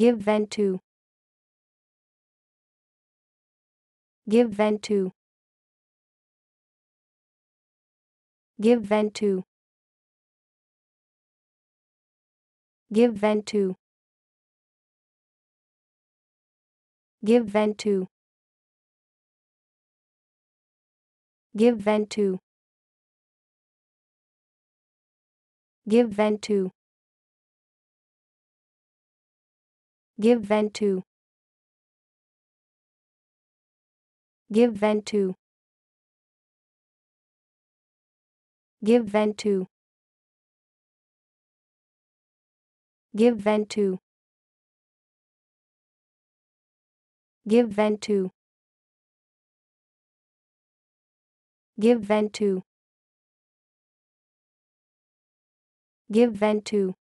Give vent to. Give vent to. Give vent to. Give vent to. Give vent to. Give vent to. Give vent to. Give vent to. Give vent to. Give vent to. Give vent to. Give vent to. Give vent to. Give vent to.